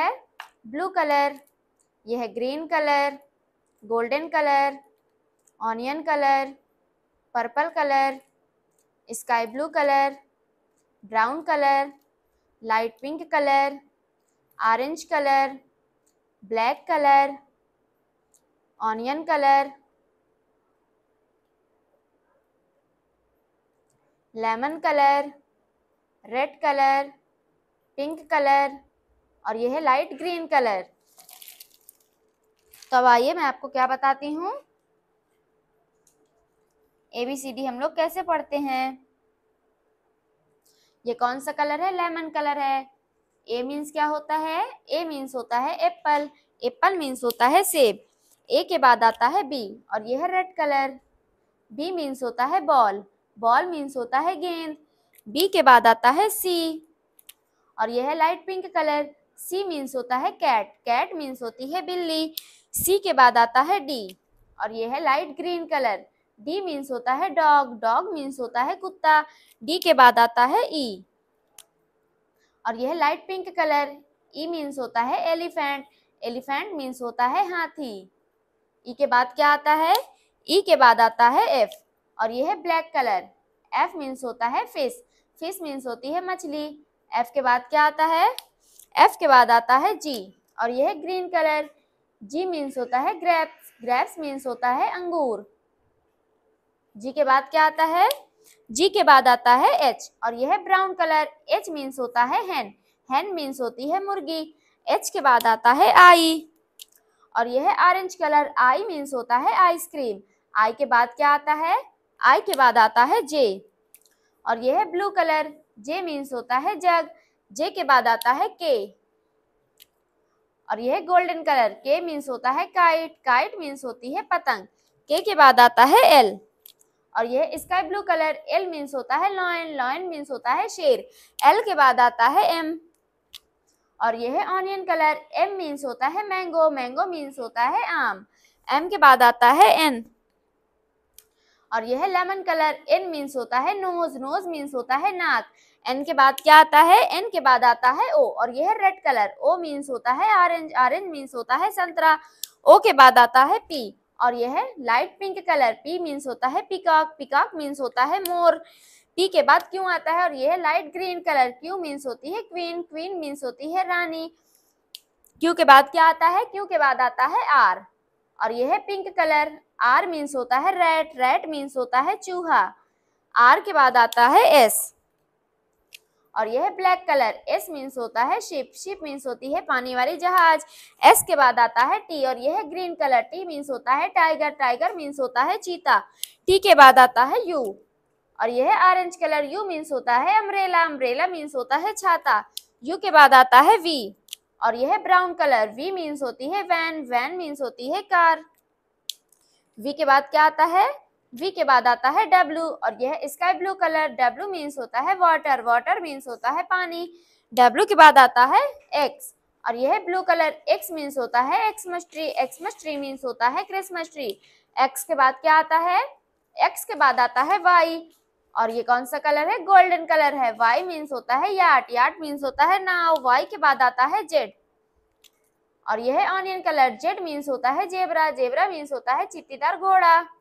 है blue colour यह है green colour golden colour onion colour purple colour sky blue colour brown colour light pink colour orange colour black colour onion colour lemon colour red colour pink colour और ये है light green colour तो अब आइए मैं आपको क्या बताती हूँ ए बी सी डी हम लोग कैसे पढ़ते हैं ये कौन सा कलर है लेमन कलर है ए मीन्स क्या होता है ए मीन्स होता है एप्पल एप्पल मीन्स होता है सेब ए के बाद आता है बी और यह है रेड कलर बी मीन्स होता है बॉल बॉल मीन्स होता है गेंद बी के बाद आता है सी और यह है light pink colour C means होता है कैट कैट मीन्स होती है बिल्ली सी के बाद आता है डी और ये है light green colour D means होता है डॉग डॉग मीन्स होता है कुत्ता डी के बाद आता है ई e और यह light pink colour E means होता है एलिफेंट एलिफेंट मीन्स होता है हाथी ई e के बाद क्या आता है ई e के बाद आता है एफ और यह है ब्लैक कलर एफ मीन्स होता है फिश फिश मीन्स होती है मछली एफ के बाद क्या आता है एफ के बाद आता है जी और यह है ग्रीन कलर जी मीन्स होता है ग्रेप्स ग्रेप्स मीन्स होता है अंगूर जी के बाद क्या आता है जी के बाद आता है एच और यह है ब्राउन कलर एच मीन्स होता है हैन हैन मीन्स होती है मुर्गी एच के बाद आता है आई और यह है ऑरेंज कलर आई मीन्स होता है आइसक्रीम आई के बाद क्या आता है आई के बाद आता है जे और यह है ब्लू कलर जे मीन्स होता है जग जे के बाद आता है के और यह गोल्डन कलर के मीन्स होता है काइट काइट मीन्स होती है पतंग के के बाद आता है एल और यह sky blue colour L means होता है लॉयन लॉयन मीन्स होता है शेर एल के बाद आता है एम और यह ऑनियन कलर एम मीन्स होता है मैंगो मैंगो मीन्स होता है आम एम के बाद आता है एन और यह लेमन कलर एन मीन्स होता है नोज नोज मीन्स होता है नाक एन के बाद क्या आता है एन के बाद आता है ओ और यह रेड कलर ओ मीन्स होता है ऑरेंज ऑरेंज मीन्स होता है संतरा ओ के बाद आता है पी और यह light pink colour P means होता है पिकॉक पिकॉक मीन्स होता है मोर पी के बाद क्यों आता है और यह light green colour Q means होती है क्वीन क्वीन मीन्स होती है रानी क्यू के बाद क्या आता है क्यू के बाद आता है आर और यह पिंक कलर आर मीन्स होता है रेट रेट मीन्स होता है चूहा आर के बाद आता है एस और यह है ब्लैक कलर एस मीन्स होता है शिप शिप मीन्स होती है पानी वाली जहाज एस के बाद आता है टी और यह है ग्रीन कलर टी मीन्स होता है टाइगर टाइगर मीन्स होता है चीता टी के बाद आता है यू और यह है ऑरेंज कलर यू मीन्स होता है अम्ब्रेला अम्ब्रेला मीन्स होता है छाता यू के बाद आता है वी और यह है ब्राउन कलर वी मीन्स होती है वैन वैन मीन्स होती है कार वी के बाद क्या आता है वी के बाद आता है डब्लू और यह sky blue colour W means होता है वाटर वाटर मीन्स होता है पानी डब्लू के बाद आता है एक्स और यह ब्लू कलर एक्स मीन्स होता है Xmas tree Xmas tree means होता है क्रिसमस ट्री एक्स के बाद क्या आता है एक्स के बाद आता है वाई और ये कौन सा कलर है गोल्डन कलर है वाई मीन्स होता है याट याट मीन्स होता है नाव वाई के बाद आता है जेड और यह ऑनियन कलर जेड मीन्स होता है जेबरा जेबरा मीन्स होता है चित्तीदार घोड़ा